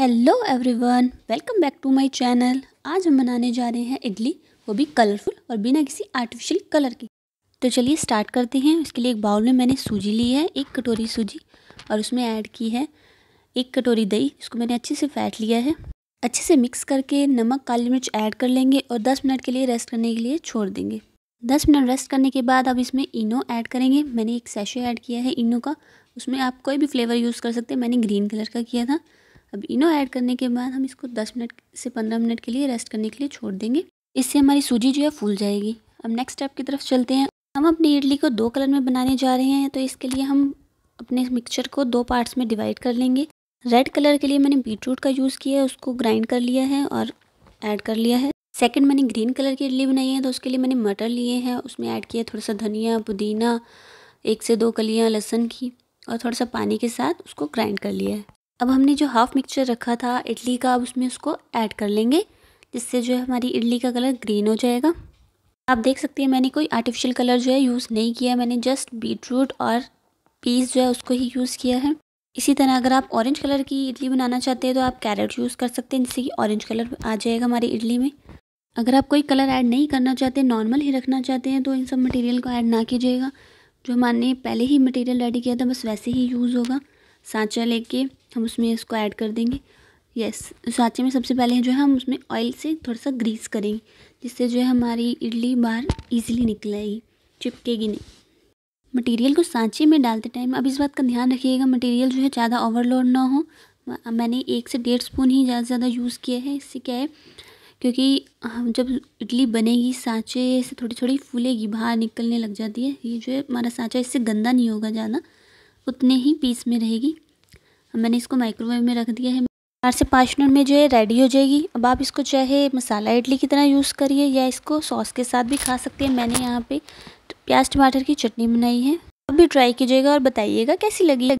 hello everyone welcome back to my channel आज हम बनाने जा रहे हैं इडली वो भी कलरफुल और बिना किसी आर्टिफिशियल कलर के तो चलिए स्टार्ट करते हैं इसके लिए एक बाउल में मैंने सूजी ली है एक कटोरी सूजी और उसमें ऐड की है एक कटोरी दही इसको मैंने अच्छे से फैट लिया है अच्छे से मिक्स करके नमक काली मिर्च ऐड कर लेंगे और दस मिनट के लिए रेस्ट करने के लिए छोड़ देंगे दस मिनट रेस्ट करने के बाद अब इसमें इनो ऐड करेंगे मैंने एक सेशे ऐड किया है इनो का उसमें आप कोई भी फ्लेवर यूज़ कर सकते हैं मैंने ग्रीन कलर का किया था अब इनो ऐड करने के बाद हम इसको दस मिनट से पंद्रह मिनट के लिए रेस्ट करने के लिए छोड़ देंगे इससे हमारी सूजी जो है फूल जाएगी अब नेक्स्ट स्टेप की तरफ चलते हैं हम अपनी इडली को दो कलर में बनाने जा रहे हैं तो इसके लिए हम अपने मिक्सचर को दो पार्ट्स में डिवाइड कर लेंगे रेड कलर के लिए मैंने बीटरूट का यूज़ किया है उसको ग्राइंड कर लिया है और ऐड कर लिया है सेकंड मैंने ग्रीन कलर की इडली बनाई है तो उसके लिए मैंने मटर लिए हैं उसमें ऐड किया थोड़ा सा धनिया पुदीना एक से दो कलियाँ लहसुन की और थोड़ा सा पानी के साथ उसको ग्राइंड कर लिया है अब हमने जो हाफ़ मिक्सचर रखा था इडली का अब उसमें उसको ऐड कर लेंगे जिससे जो है हमारी इडली का कलर ग्रीन हो जाएगा आप देख सकते हैं मैंने कोई आर्टिफिशियल कलर जो है यूज़ नहीं किया मैंने जस्ट बीटरूट और पीस जो है उसको ही यूज़ किया है इसी तरह अगर आप ऑरेंज कलर की इडली बनाना चाहते हैं तो आप कैरेट यूज़ कर सकते हैं जिससे कि ऑरेंज कलर आ जाएगा हमारी इडली में अगर आप कोई कलर ऐड नहीं करना चाहते नॉर्मल ही रखना चाहते हैं तो इन सब मटेरियल को ऐड ना कीजिएगा जो हमने पहले ही मटेरियल रेडी किया था बस वैसे ही यूज़ होगा सांचा लेके हम उसमें इसको ऐड कर देंगे यस सांचे में सबसे पहले जो है हम उसमें ऑयल से थोड़ा सा ग्रीस करेंगे जिससे जो है हमारी इडली बाहर ईजिली निकलेगी चिपकेगी नहीं मटेरियल को सांचे में डालते टाइम अब इस बात का ध्यान रखिएगा मटेरियल जो है ज़्यादा ओवरलोड ना हो मैंने एक से डेढ़ स्पून ही ज़्यादा ज़्यादा यूज़ किया है इससे क्या है क्योंकि हम हाँ, जब इडली बनेगी सांचे से थोड़ी थोड़ी फूलेगी बाहर निकलने लग जाती है ये जो है हमारा सांचा इससे गंदा नहीं होगा ज़्यादा उतने ही पीस में रहेगी अब मैंने इसको माइक्रोवेव में रख दिया है चार से पाँच मिनट में जो है रेडी हो जाएगी अब आप इसको चाहे मसाला इडली की तरह यूज़ करिए या इसको सॉस के साथ भी खा सकते हैं मैंने यहाँ पे प्याज टमाटर की चटनी बनाई है अब भी ट्राई कीजिएगा और बताइएगा कैसी लगी